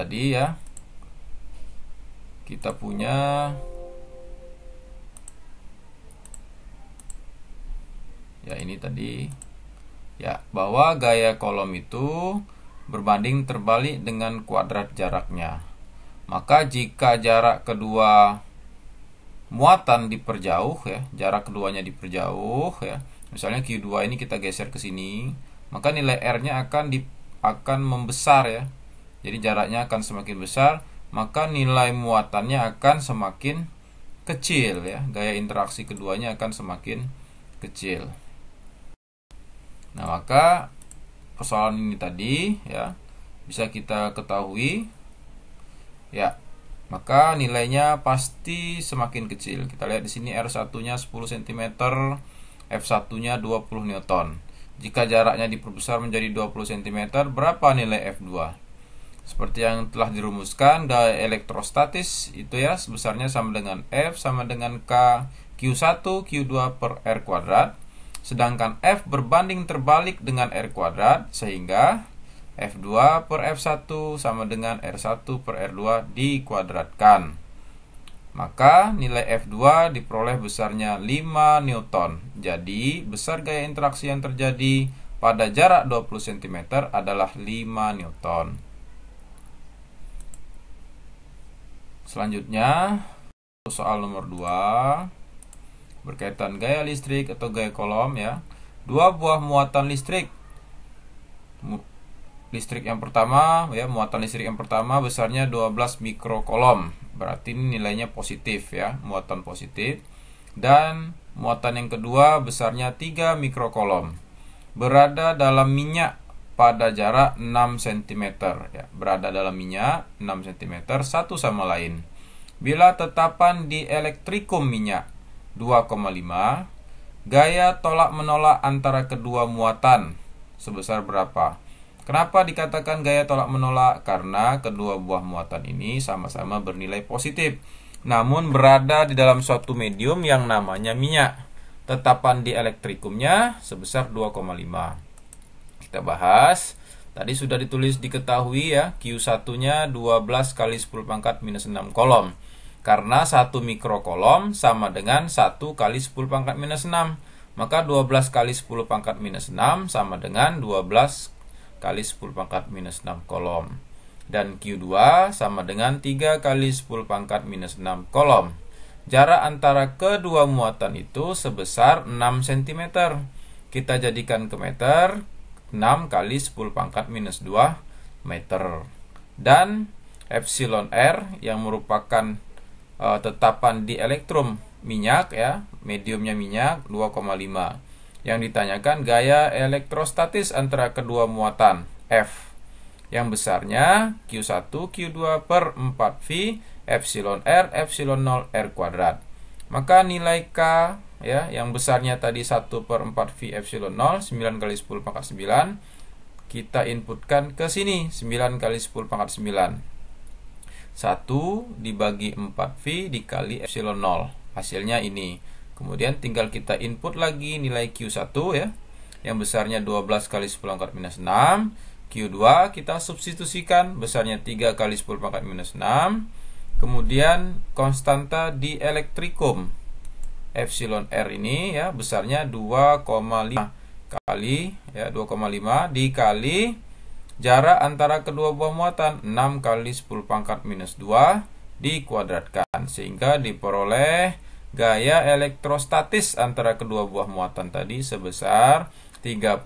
tadi ya kita punya ya ini tadi ya bahwa gaya kolom itu berbanding terbalik dengan kuadrat jaraknya maka jika jarak kedua muatan diperjauh ya jarak keduanya diperjauh ya misalnya Q2 ini kita geser ke sini maka nilai R nya akan di, akan membesar ya jadi jaraknya akan semakin besar, maka nilai muatannya akan semakin kecil ya. Gaya interaksi keduanya akan semakin kecil. Nah, maka persoalan ini tadi ya bisa kita ketahui ya maka nilainya pasti semakin kecil. Kita lihat di sini R1-nya 10 cm, F1-nya 20 Newton. Jika jaraknya diperbesar menjadi 20 cm, berapa nilai F2? seperti yang telah dirumuskan daya elektrostatis itu ya sebesarnya sama dengan F sama dengan K Q1 Q2 per R kuadrat sedangkan F berbanding terbalik dengan R kuadrat sehingga F2 per F1 sama dengan R1 per R2 dikuadratkan maka nilai F2 diperoleh besarnya 5 Newton. Jadi, besar gaya interaksi yang terjadi pada jarak 20 cm adalah 5 Newton. Selanjutnya, soal nomor 2 berkaitan gaya listrik atau gaya kolom ya. Dua buah muatan listrik. listrik yang pertama ya, muatan listrik yang pertama besarnya 12 kolom Berarti ini nilainya positif ya, muatan positif. Dan muatan yang kedua besarnya 3 kolom Berada dalam minyak pada jarak 6 cm ya, berada dalam minyak 6 cm satu sama lain. Bila tetapan di elektrikum minyak 2,5 gaya tolak menolak antara kedua muatan sebesar berapa? Kenapa dikatakan gaya tolak menolak? Karena kedua buah muatan ini sama-sama bernilai positif, namun berada di dalam suatu medium yang namanya minyak. Tetapan di elektrikumnya sebesar 2,5 kita bahas. Tadi sudah ditulis diketahui ya, Q1-nya 12 kali 10 pangkat minus 6 kolom. Karena 1 mikrokolom sama dengan 1 kali 10 pangkat minus 6. Maka 12 kali 10 pangkat minus 6 sama dengan 12 kali 10 pangkat minus 6 kolom. Dan Q2 sama dengan 3 kali 10 pangkat minus 6 kolom. Jarak antara kedua muatan itu sebesar 6 cm. Kita jadikan ke meter, 6 kali 10 pangkat minus 2 meter. Dan epsilon R yang merupakan e, tetapan di elektrum minyak ya, mediumnya minyak 2,5. Yang ditanyakan gaya elektrostatis antara kedua muatan F yang besarnya Q1 Q2 per 4V epsilon R epsilon 0 R kuadrat. Maka nilai K ya yang besarnya tadi 1 per 4 V epsilon 0 9 kali 10 pangkat 9 kita inputkan ke sini 9 kali 10 pangkat 9 1 dibagi 4 V dikali epsilon 0 hasilnya ini kemudian tinggal kita input lagi nilai Q1 ya yang besarnya 12 kali 10 pangkat minus 6 Q2 kita substitusikan besarnya 3 kali 10 pangkat minus 6 kemudian konstanta di elektrikum epsilon R ini ya besarnya 2,5 kali ya 2,5 dikali jarak antara kedua buah muatan 6 kali 10 pangkat minus 2 dikuadratkan sehingga diperoleh gaya elektrostatis antara kedua buah muatan tadi sebesar 36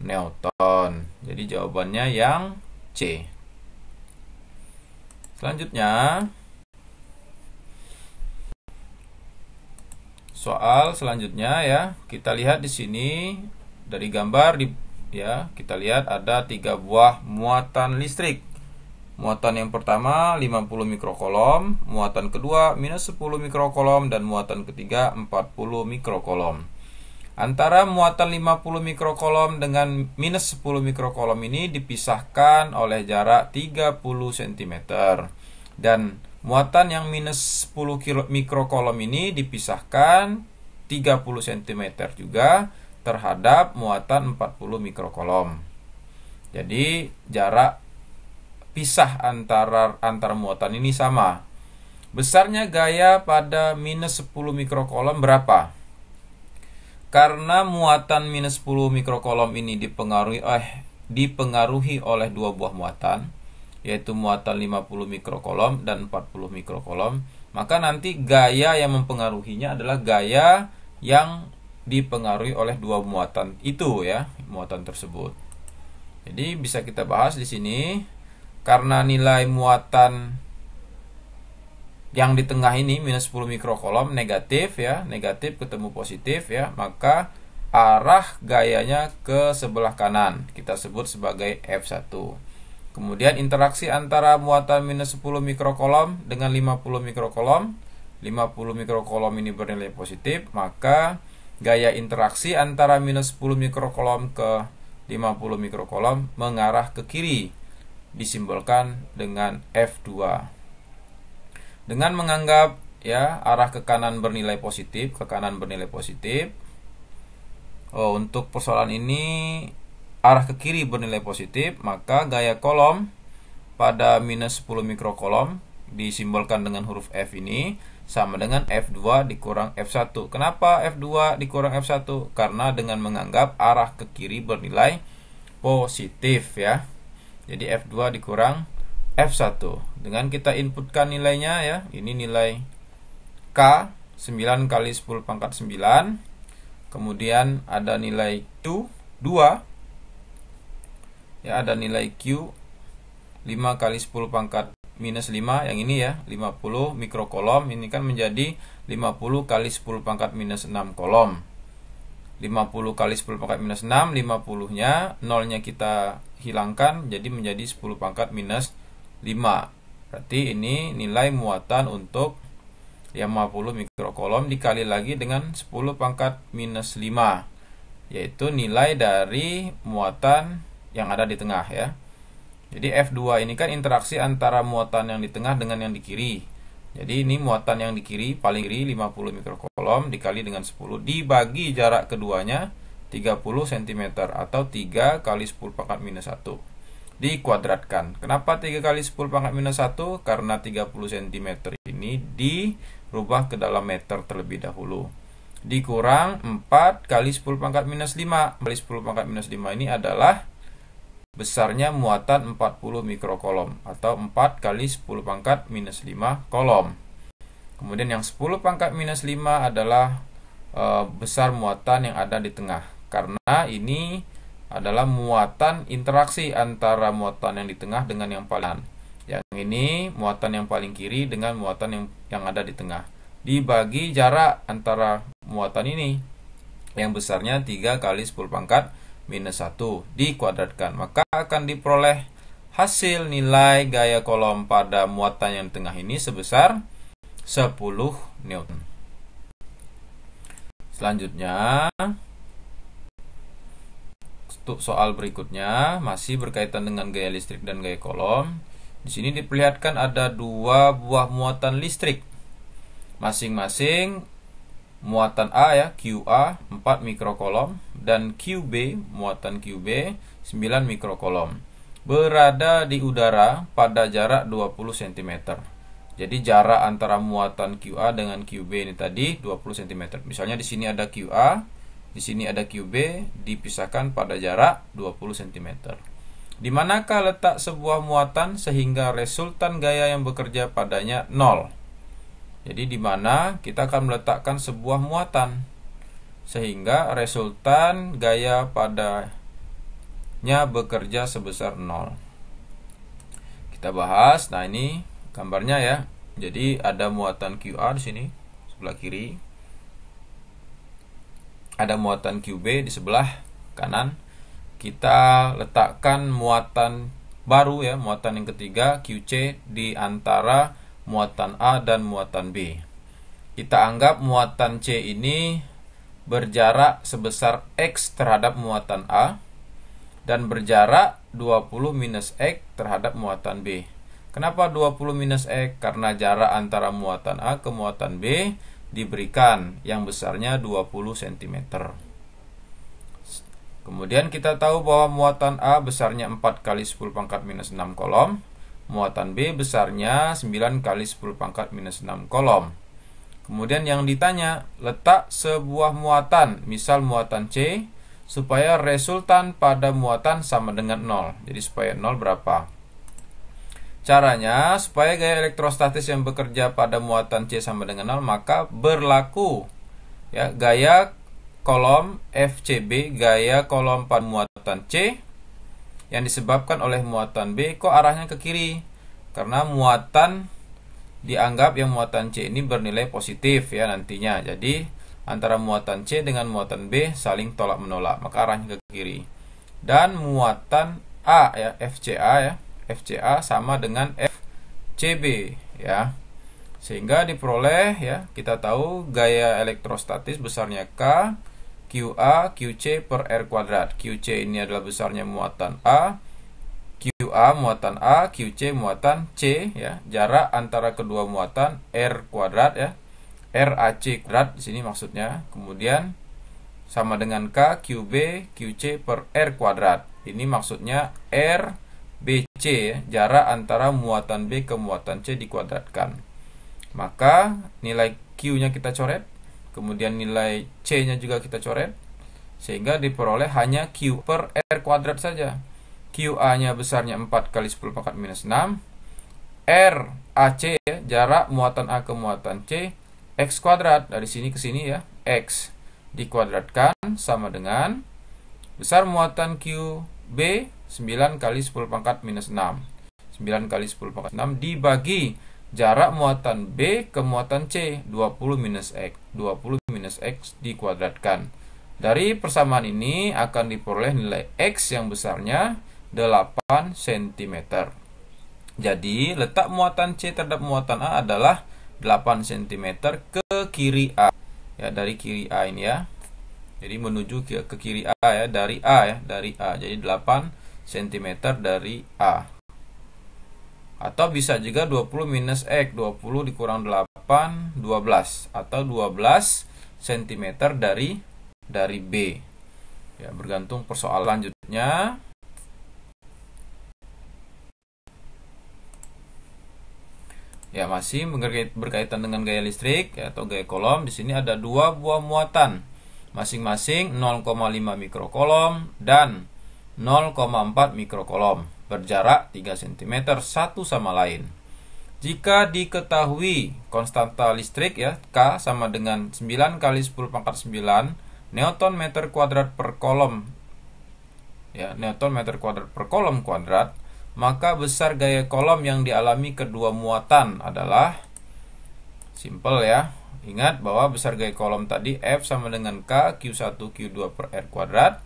Newton. Jadi jawabannya yang C. Selanjutnya, soal selanjutnya ya kita lihat di sini dari gambar di ya kita lihat ada tiga buah muatan listrik muatan yang pertama 50 mikrokolom muatan kedua minus 10 mikrokolom dan muatan ketiga 40 mikrokolom antara muatan 50 mikrokolom dengan minus 10 mikrokolom ini dipisahkan oleh jarak 30 cm dan Muatan yang minus 10 kilo, mikrokolom ini dipisahkan 30 cm juga terhadap muatan 40 mikrokolom. Jadi jarak pisah antara antar muatan ini sama. Besarnya gaya pada minus 10 mikrokolom berapa? Karena muatan minus 10 mikrokolom ini dipengaruhi eh, dipengaruhi oleh dua buah muatan, yaitu muatan 50 mikrokolom dan 40 mikrokolom, maka nanti gaya yang mempengaruhinya adalah gaya yang dipengaruhi oleh dua muatan itu ya, muatan tersebut. Jadi bisa kita bahas di sini karena nilai muatan yang di tengah ini minus 10 mikrokolom negatif ya, negatif ketemu positif ya, maka arah gayanya ke sebelah kanan. Kita sebut sebagai F1. Kemudian interaksi antara muatan minus 10 mikrokolom dengan 50 mikrokolom 50 mikrokolom ini bernilai positif Maka gaya interaksi antara minus 10 mikrokolom ke 50 mikrokolom mengarah ke kiri Disimbolkan dengan F2 Dengan menganggap ya arah ke kanan bernilai positif Ke kanan bernilai positif Oh, untuk persoalan ini arah ke kiri bernilai positif, maka gaya kolom pada minus 10 mikrokolom disimbolkan dengan huruf F ini sama dengan F2 dikurang F1. Kenapa F2 dikurang F1? Karena dengan menganggap arah ke kiri bernilai positif ya. Jadi F2 dikurang F1. Dengan kita inputkan nilainya ya. Ini nilai K 9 kali 10 pangkat 9. Kemudian ada nilai Q 2 ya ada nilai Q 5 kali 10 pangkat minus 5 yang ini ya 50 mikrokolom ini kan menjadi 50 kali 10 pangkat minus 6 kolom 50 kali 10 pangkat minus 6 50 nya nolnya kita hilangkan jadi menjadi 10 pangkat minus 5 berarti ini nilai muatan untuk 50 mikrokolom dikali lagi dengan 10 pangkat minus 5 yaitu nilai dari muatan yang ada di tengah ya. Jadi F2 ini kan interaksi antara muatan yang di tengah dengan yang di kiri. Jadi ini muatan yang di kiri paling kiri 50 mikrokolom dikali dengan 10 dibagi jarak keduanya 30 cm atau 3 kali 10 pangkat minus 1 dikuadratkan. Kenapa 3 kali 10 pangkat minus 1? Karena 30 cm ini dirubah ke dalam meter terlebih dahulu. Dikurang 4 kali 10 pangkat minus 5. Kali 10 pangkat minus 5 ini adalah Besarnya muatan 40 mikrokolom atau 4 kali 10 pangkat minus 5 kolom. Kemudian yang 10 pangkat minus 5 adalah e, besar muatan yang ada di tengah. Karena ini adalah muatan interaksi antara muatan yang di tengah dengan yang paling yang ini muatan yang paling kiri dengan muatan yang yang ada di tengah dibagi jarak antara muatan ini yang besarnya 3 kali 10 pangkat minus 1 dikuadratkan. Maka akan diperoleh hasil nilai gaya kolom pada muatan yang tengah ini sebesar 10 Newton. Selanjutnya, untuk soal berikutnya masih berkaitan dengan gaya listrik dan gaya kolom. Di sini diperlihatkan ada dua buah muatan listrik. Masing-masing muatan A ya, QA 4 mikrokolom dan QB muatan QB 9 mikrokolom berada di udara pada jarak 20 cm. Jadi jarak antara muatan QA dengan QB ini tadi 20 cm. Misalnya di sini ada QA, di sini ada QB dipisahkan pada jarak 20 cm. Di manakah letak sebuah muatan sehingga resultan gaya yang bekerja padanya 0? Jadi di mana kita akan meletakkan sebuah muatan sehingga resultan gaya padanya bekerja sebesar 0. Kita bahas, nah ini gambarnya ya. Jadi ada muatan QR di sini sebelah kiri. Ada muatan QB di sebelah kanan. Kita letakkan muatan baru ya, muatan yang ketiga QC di antara muatan A dan muatan B. Kita anggap muatan C ini berjarak sebesar X terhadap muatan A dan berjarak 20 minus X terhadap muatan B. Kenapa 20 minus X? Karena jarak antara muatan A ke muatan B diberikan yang besarnya 20 cm. Kemudian kita tahu bahwa muatan A besarnya 4 kali 10 pangkat minus 6 kolom. Muatan B besarnya 9 kali 10 pangkat minus 6 kolom. Kemudian yang ditanya, letak sebuah muatan, misal muatan C, supaya resultan pada muatan sama dengan 0. Jadi supaya 0 berapa? Caranya, supaya gaya elektrostatis yang bekerja pada muatan C sama dengan 0, maka berlaku ya gaya kolom FCB, gaya kolom pada muatan C yang disebabkan oleh muatan B kok arahnya ke kiri. Karena muatan dianggap yang muatan C ini bernilai positif ya nantinya. Jadi antara muatan C dengan muatan B saling tolak menolak, maka arahnya ke kiri. Dan muatan A ya FCA ya, FCA sama dengan FCB ya. Sehingga diperoleh ya kita tahu gaya elektrostatis besarnya K QA QC per R kuadrat. QC ini adalah besarnya muatan A, QA muatan A, QC muatan C ya. Jarak antara kedua muatan R kuadrat ya. RAC kuadrat di sini maksudnya. Kemudian sama dengan K, QB, QC per R kuadrat. Ini maksudnya R BC ya. Jarak antara muatan B ke muatan C dikuadratkan. Maka nilai Q-nya kita coret, kemudian nilai C-nya juga kita coret sehingga diperoleh hanya Q per R kuadrat saja. QA-nya besarnya 4 kali 10 pangkat minus 6. R AC ya, jarak muatan A ke muatan C. X kuadrat dari sini ke sini ya. X dikuadratkan sama dengan besar muatan QB 9 kali 10 pangkat minus 6. 9 kali 10 pangkat 6 dibagi jarak muatan B ke muatan C 20 minus X. 20 minus X dikuadratkan. Dari persamaan ini akan diperoleh nilai X yang besarnya 8 cm. Jadi, letak muatan C terhadap muatan A adalah 8 cm ke kiri A. Ya, dari kiri A ini ya. Jadi menuju ke, ke kiri A ya, dari A ya, dari A. Jadi 8 cm dari A. Atau bisa juga 20 minus X, 20 dikurang 8, 12. Atau 12 cm dari dari B. Ya, bergantung persoalan lanjutnya. ya masih berkaitan dengan gaya listrik ya, atau gaya kolom di sini ada dua buah muatan masing-masing 0,5 mikrokolom dan 0,4 mikrokolom berjarak 3 cm satu sama lain jika diketahui konstanta listrik ya K sama dengan 9 kali 10 pangkat 9 newton meter kuadrat per kolom ya newton meter kuadrat per kolom kuadrat maka besar gaya kolom yang dialami kedua muatan adalah simple ya. Ingat bahwa besar gaya kolom tadi F sama dengan K, Q1, Q2 per R kuadrat.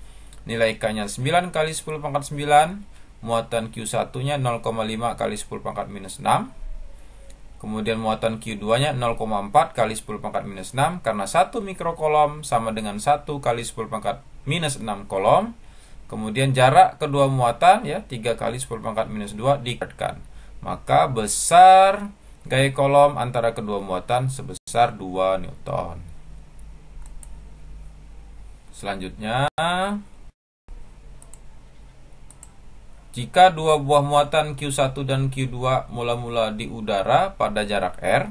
Nilai K-nya 9 kali 10 pangkat 9. Muatan Q1-nya 0,5 kali 10 pangkat minus 6. Kemudian muatan Q2-nya 0,4 kali 10 pangkat minus 6. Karena 1 mikrokolom sama dengan 1 kali 10 pangkat minus 6 kolom. Kemudian jarak kedua muatan ya 3 kali 10 pangkat minus 2 dikalikan. Maka besar gaya kolom antara kedua muatan sebesar 2 Newton. Selanjutnya, jika dua buah muatan Q1 dan Q2 mula-mula di udara pada jarak R,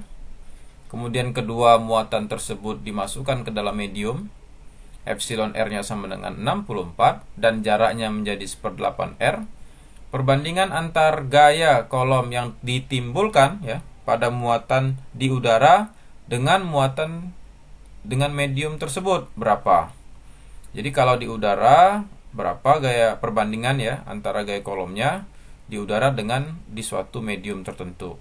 kemudian kedua muatan tersebut dimasukkan ke dalam medium, epsilon R-nya sama dengan 64 dan jaraknya menjadi seperdelapan R. Perbandingan antar gaya kolom yang ditimbulkan ya pada muatan di udara dengan muatan dengan medium tersebut berapa? Jadi kalau di udara berapa gaya perbandingan ya antara gaya kolomnya di udara dengan di suatu medium tertentu.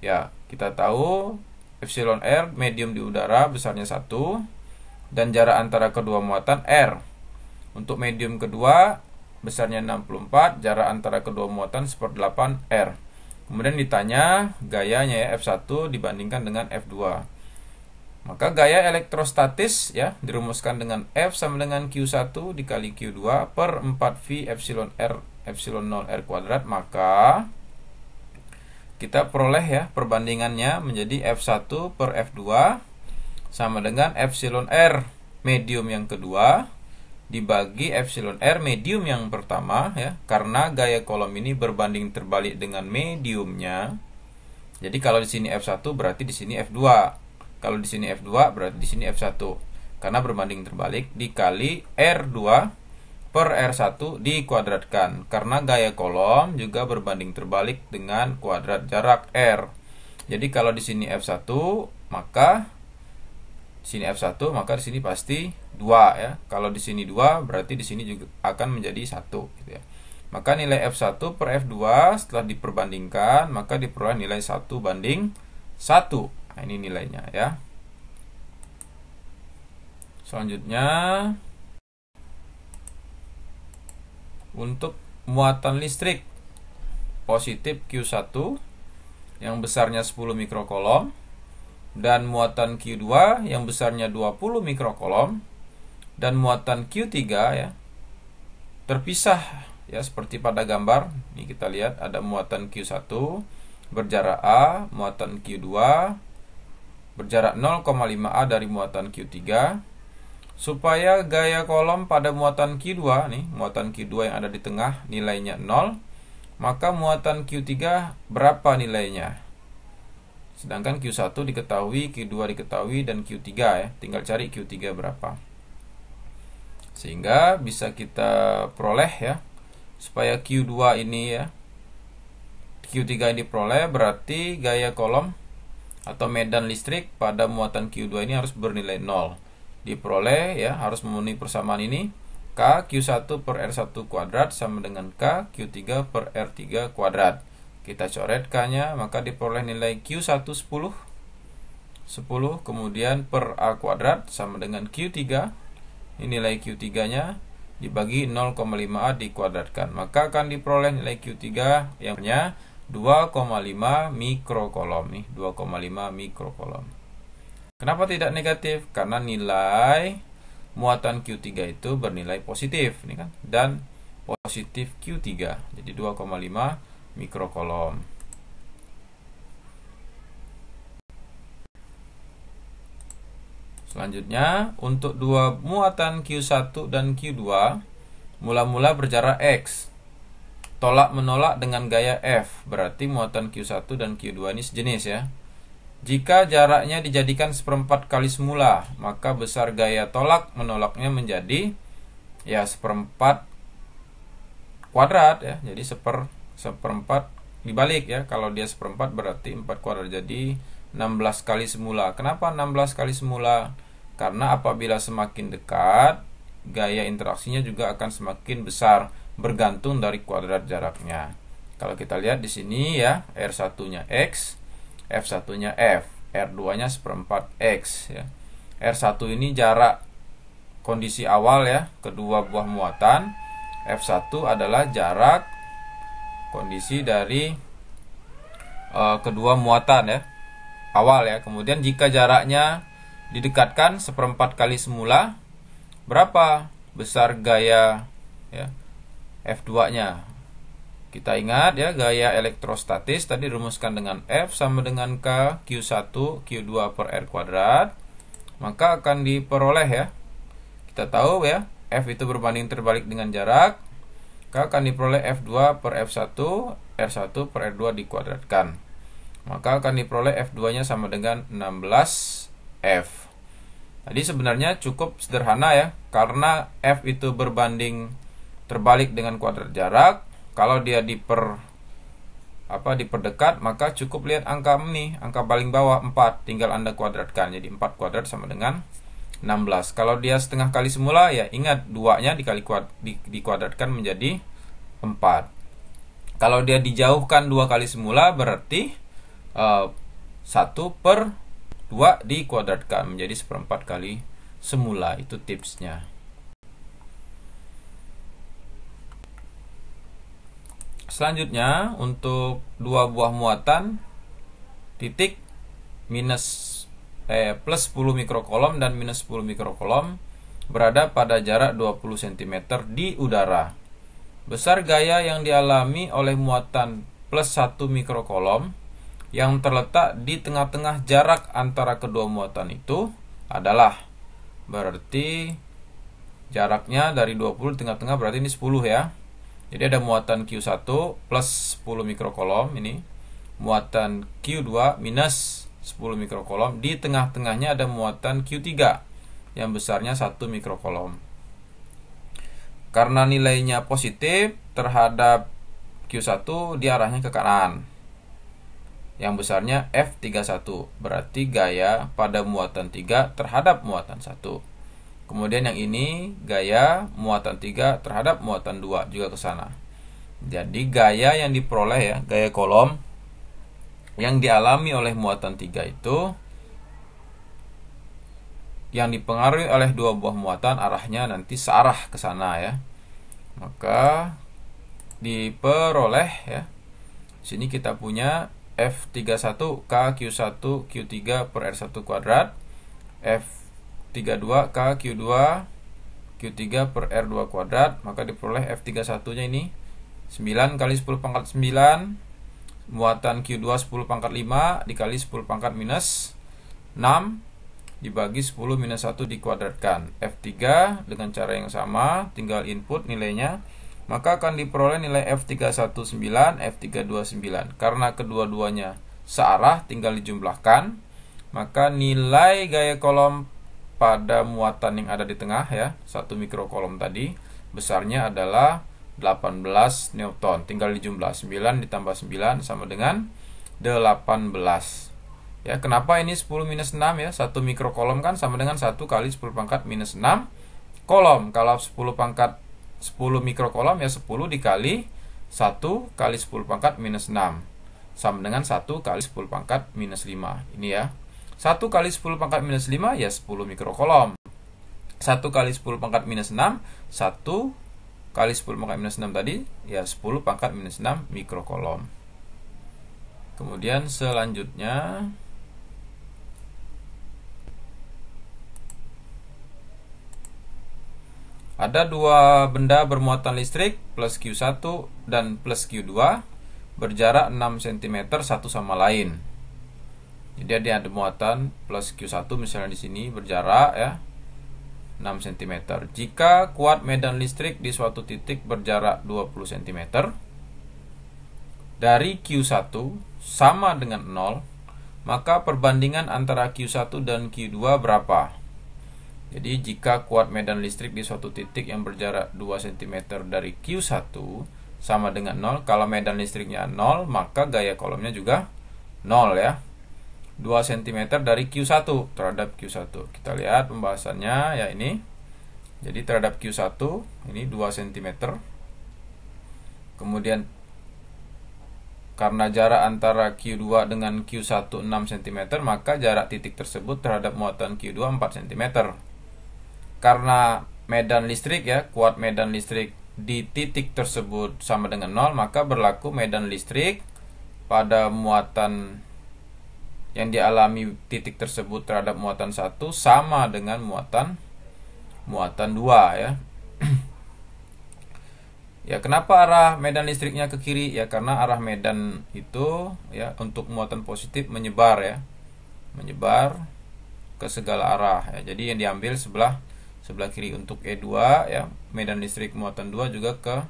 Ya, kita tahu epsilon R medium di udara besarnya 1, dan jarak antara kedua muatan R. Untuk medium kedua besarnya 64, jarak antara kedua muatan 1/8 R. Kemudian ditanya gayanya ya F1 dibandingkan dengan F2. Maka gaya elektrostatis ya dirumuskan dengan F sama dengan Q1 dikali Q2 per 4V epsilon R epsilon 0 R kuadrat maka kita peroleh ya perbandingannya menjadi F1 per F2 sama dengan epsilon R medium yang kedua dibagi epsilon R medium yang pertama ya karena gaya kolom ini berbanding terbalik dengan mediumnya. Jadi kalau di sini F1 berarti di sini F2. Kalau di sini F2 berarti di sini F1 karena berbanding terbalik dikali R2 per R1 dikuadratkan karena gaya kolom juga berbanding terbalik dengan kuadrat jarak R. Jadi kalau di sini F1 maka sini F1 maka di sini pasti 2 ya. Kalau di sini 2 berarti di sini juga akan menjadi 1 gitu ya. Maka nilai F1 per F2 setelah diperbandingkan maka diperoleh nilai 1 banding 1. Nah, ini nilainya ya. Selanjutnya untuk muatan listrik positif Q1 yang besarnya 10 mikrokolom dan muatan Q2 yang besarnya 20 mikrokolom dan muatan Q3 ya terpisah ya seperti pada gambar ini kita lihat ada muatan Q1 berjarak A muatan Q2 berjarak 0,5A dari muatan Q3 supaya gaya kolom pada muatan Q2 nih muatan Q2 yang ada di tengah nilainya 0 maka muatan Q3 berapa nilainya Sedangkan Q1 diketahui, Q2 diketahui, dan Q3 ya. Tinggal cari Q3 berapa. Sehingga bisa kita peroleh ya. Supaya Q2 ini ya. Q3 ini peroleh berarti gaya kolom atau medan listrik pada muatan Q2 ini harus bernilai 0. Diperoleh ya harus memenuhi persamaan ini. K Q1 per R1 kuadrat sama dengan K Q3 per R3 kuadrat kita coret K-nya, maka diperoleh nilai Q1 10. 10 kemudian per A kuadrat sama dengan Q3. Ini nilai Q3-nya dibagi 0,5A dikuadratkan. Maka akan diperoleh nilai Q3 yang punya 2,5 mikrokolom. 2,5 mikrokolom. Kenapa tidak negatif? Karena nilai muatan Q3 itu bernilai positif, ini kan? Dan positif Q3. Jadi 2,5 mikrokolom Selanjutnya, untuk dua muatan Q1 dan Q2, mula-mula berjarak X. Tolak menolak dengan gaya F, berarti muatan Q1 dan Q2 ini sejenis ya. Jika jaraknya dijadikan seperempat kali semula, maka besar gaya tolak menolaknya menjadi ya seperempat kuadrat ya, jadi seper seperempat dibalik ya kalau dia seperempat berarti 4 kuadrat jadi 16 kali semula kenapa 16 kali semula karena apabila semakin dekat gaya interaksinya juga akan semakin besar bergantung dari kuadrat jaraknya kalau kita lihat di sini ya R1 nya X F1 nya F R2 nya seperempat X ya R1 ini jarak kondisi awal ya kedua buah muatan F1 adalah jarak kondisi dari uh, kedua muatan ya awal ya kemudian jika jaraknya didekatkan seperempat kali semula berapa besar gaya ya F2 nya kita ingat ya gaya elektrostatis tadi rumuskan dengan F sama dengan K Q1 Q2 per R kuadrat maka akan diperoleh ya kita tahu ya F itu berbanding terbalik dengan jarak maka akan diperoleh F2 per F1 R1 per R2 dikuadratkan maka akan diperoleh F2 nya sama dengan 16F tadi sebenarnya cukup sederhana ya karena F itu berbanding terbalik dengan kuadrat jarak kalau dia diper apa diperdekat maka cukup lihat angka ini angka paling bawah 4 tinggal anda kuadratkan jadi 4 kuadrat sama dengan 16. Kalau dia setengah kali semula ya ingat duanya dikali kuad, di, dikuadratkan menjadi 4. Kalau dia dijauhkan dua kali semula berarti uh, eh, 1 per 2 dikuadratkan menjadi seperempat kali semula. Itu tipsnya. Selanjutnya untuk dua buah muatan titik minus eh, plus 10 mikrokolom dan minus 10 mikrokolom berada pada jarak 20 cm di udara. Besar gaya yang dialami oleh muatan plus 1 mikrokolom yang terletak di tengah-tengah jarak antara kedua muatan itu adalah berarti jaraknya dari 20 tengah-tengah berarti ini 10 ya. Jadi ada muatan Q1 plus 10 mikrokolom ini, muatan Q2 minus 10 mikrokolom. Di tengah-tengahnya ada muatan Q3 yang besarnya 1 mikrokolom. Karena nilainya positif terhadap Q1 di arahnya ke kanan. Yang besarnya F31 berarti gaya pada muatan 3 terhadap muatan 1. Kemudian yang ini gaya muatan 3 terhadap muatan 2 juga ke sana. Jadi gaya yang diperoleh ya, gaya kolom yang dialami oleh muatan tiga itu yang dipengaruhi oleh dua buah muatan arahnya nanti searah ke sana ya maka diperoleh ya sini kita punya F31 KQ1 Q3 per R1 kuadrat F32 KQ2 Q3 per R2 kuadrat maka diperoleh F31 nya ini 9 kali 10 pangkat 9 muatan Q2 10 pangkat 5 dikali 10 pangkat minus 6 dibagi 10 minus 1 dikuadratkan F3 dengan cara yang sama tinggal input nilainya maka akan diperoleh nilai F319 F329 karena kedua-duanya searah tinggal dijumlahkan maka nilai gaya kolom pada muatan yang ada di tengah ya satu mikrokolom tadi besarnya adalah 18 Newton. Tinggal dijumlah 9 ditambah 9 sama dengan 18. Ya, kenapa ini 10 minus 6 ya? 1 mikrokolom kan sama dengan 1 kali 10 pangkat minus 6 kolom. Kalau 10 pangkat 10 mikrokolom ya 10 dikali 1 kali 10 pangkat minus 6 sama dengan 1 kali 10 pangkat minus 5. Ini ya. 1 kali 10 pangkat minus 5 ya 10 mikrokolom. 1 kali 10 pangkat minus 6, 1 kali 10 ya pangkat minus 6 tadi ya 10 pangkat minus 6 mikrokolom kemudian selanjutnya Ada dua benda bermuatan listrik plus Q1 dan plus Q2 berjarak 6 cm satu sama lain. Jadi ada muatan plus Q1 misalnya di sini berjarak ya 6 cm. Jika kuat medan listrik di suatu titik berjarak 20 cm dari Q1 sama dengan 0, maka perbandingan antara Q1 dan Q2 berapa? Jadi jika kuat medan listrik di suatu titik yang berjarak 2 cm dari Q1 sama dengan 0, kalau medan listriknya 0, maka gaya kolomnya juga 0 ya. 2 cm dari Q1 terhadap Q1. Kita lihat pembahasannya ya ini. Jadi terhadap Q1 ini 2 cm. Kemudian karena jarak antara Q2 dengan Q1 6 cm, maka jarak titik tersebut terhadap muatan Q2 4 cm. Karena medan listrik ya, kuat medan listrik di titik tersebut sama dengan 0, maka berlaku medan listrik pada muatan yang dialami titik tersebut terhadap muatan satu sama dengan muatan muatan dua ya. ya kenapa arah medan listriknya ke kiri ya karena arah medan itu ya untuk muatan positif menyebar ya menyebar ke segala arah ya. Jadi yang diambil sebelah sebelah kiri untuk E2 ya medan listrik muatan dua juga ke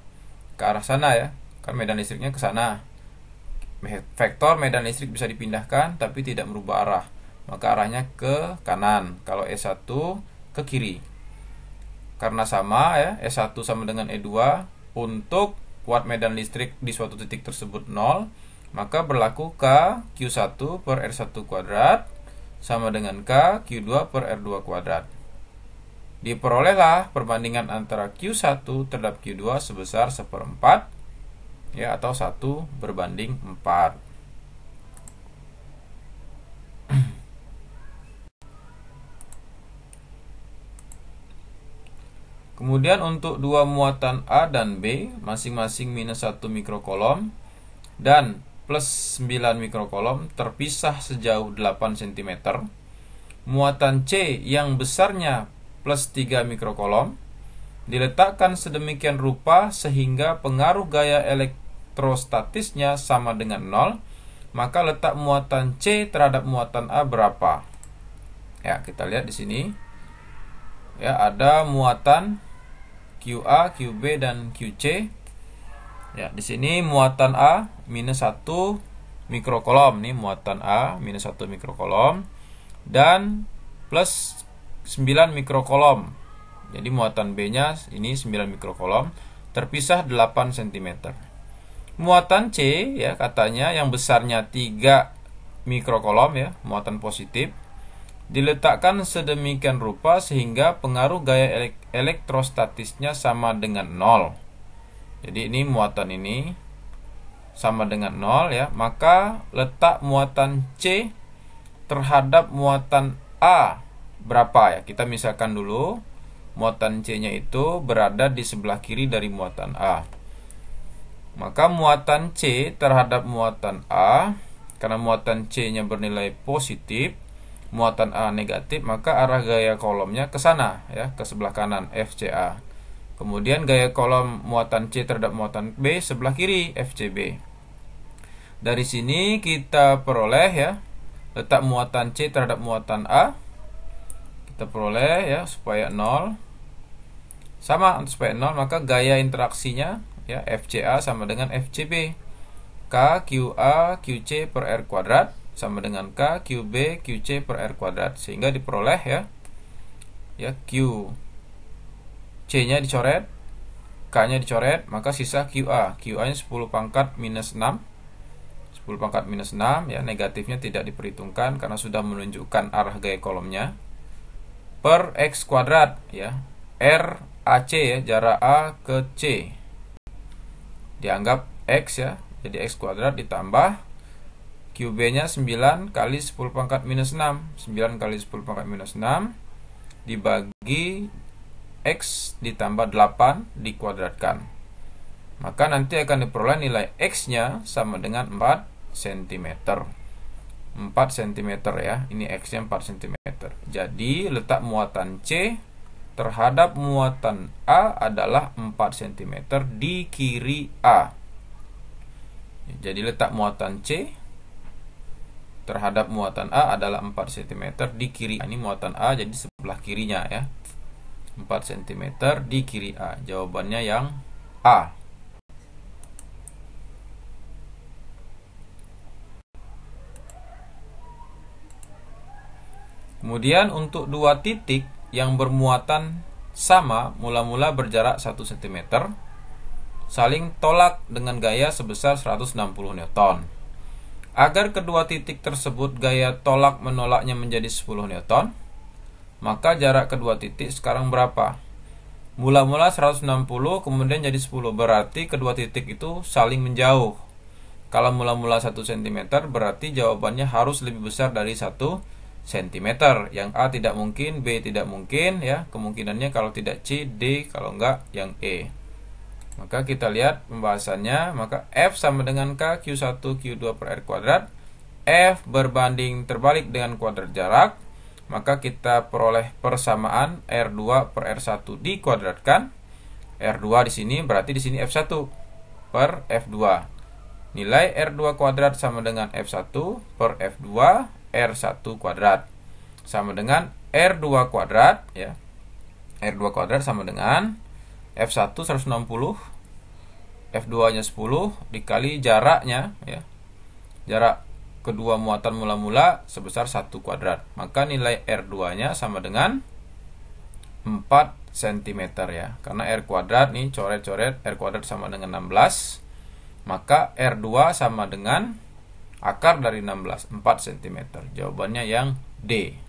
ke arah sana ya kan medan listriknya ke sana Vektor medan listrik bisa dipindahkan tapi tidak merubah arah, maka arahnya ke kanan. Kalau e 1 ke kiri. Karena sama ya, e 1 sama dengan E2 untuk kuat medan listrik di suatu titik tersebut 0, maka berlaku K Q1 per R1 kuadrat sama dengan K Q2 per R2 kuadrat. Diperolehlah perbandingan antara Q1 terhadap Q2 sebesar seperempat ya atau 1 berbanding 4 Kemudian untuk dua muatan A dan B masing-masing minus satu mikrokolom dan plus 9 mikrokolom terpisah sejauh 8 cm. Muatan C yang besarnya plus 3 mikrokolom diletakkan sedemikian rupa sehingga pengaruh gaya elektrik elektrostatisnya sama dengan 0, maka letak muatan C terhadap muatan A berapa? Ya, kita lihat di sini. Ya, ada muatan QA, QB dan QC. Ya, di sini muatan A minus 1 mikrokolom nih muatan A minus 1 mikrokolom dan plus 9 mikrokolom. Jadi muatan B-nya ini 9 mikrokolom terpisah 8 cm. Muatan C ya katanya yang besarnya 3 mikrokolom ya, muatan positif diletakkan sedemikian rupa sehingga pengaruh gaya elektrostatisnya sama dengan nol. Jadi ini muatan ini sama dengan nol ya, maka letak muatan C terhadap muatan A berapa ya? Kita misalkan dulu muatan C-nya itu berada di sebelah kiri dari muatan A. Maka muatan C terhadap muatan A karena muatan C-nya bernilai positif, muatan A negatif, maka arah gaya kolomnya ke sana ya, ke sebelah kanan FCA. Kemudian gaya kolom muatan C terhadap muatan B sebelah kiri FCB. Dari sini kita peroleh ya letak muatan C terhadap muatan A. Kita peroleh ya supaya 0. Sama untuk supaya 0, maka gaya interaksinya ya FCA sama dengan FCB K QA QC per R kuadrat sama dengan K QB QC per R kuadrat sehingga diperoleh ya ya Q C-nya dicoret K-nya dicoret maka sisa QA QA-nya 10 pangkat minus 6 10 pangkat minus 6 ya negatifnya tidak diperhitungkan karena sudah menunjukkan arah gaya kolomnya per X kuadrat ya R AC ya jarak A ke C dianggap X ya jadi X kuadrat ditambah QB nya 9 kali 10 pangkat minus 6 9 kali 10 pangkat minus 6 dibagi X ditambah 8 dikuadratkan maka nanti akan diperoleh nilai X nya sama dengan 4 cm 4 cm ya ini X nya 4 cm jadi letak muatan C terhadap muatan A adalah 4 cm di kiri A. Jadi letak muatan C terhadap muatan A adalah 4 cm di kiri A. Ini muatan A jadi sebelah kirinya ya. 4 cm di kiri A. Jawabannya yang A. Kemudian untuk dua titik yang bermuatan sama mula-mula berjarak 1 cm saling tolak dengan gaya sebesar 160 Newton. Agar kedua titik tersebut gaya tolak menolaknya menjadi 10 Newton, maka jarak kedua titik sekarang berapa? Mula-mula 160 kemudian jadi 10 berarti kedua titik itu saling menjauh. Kalau mula-mula 1 cm berarti jawabannya harus lebih besar dari 1 cm yang A tidak mungkin B tidak mungkin ya kemungkinannya kalau tidak C D kalau enggak yang E maka kita lihat pembahasannya maka F sama dengan K Q1 Q2 per R kuadrat F berbanding terbalik dengan kuadrat jarak maka kita peroleh persamaan R2 per R1 dikuadratkan R2 di sini berarti di sini F1 per F2 nilai R2 kuadrat sama dengan F1 per F2 R1 kuadrat sama dengan R2 kuadrat ya. R2 kuadrat sama dengan F1 160 F2-nya 10 dikali jaraknya ya. Jarak kedua muatan mula-mula sebesar 1 kuadrat. Maka nilai R2-nya sama dengan 4 cm ya. Karena R kuadrat nih coret-coret R kuadrat sama dengan 16. Maka R2 sama dengan akar dari 16 4 cm jawabannya yang D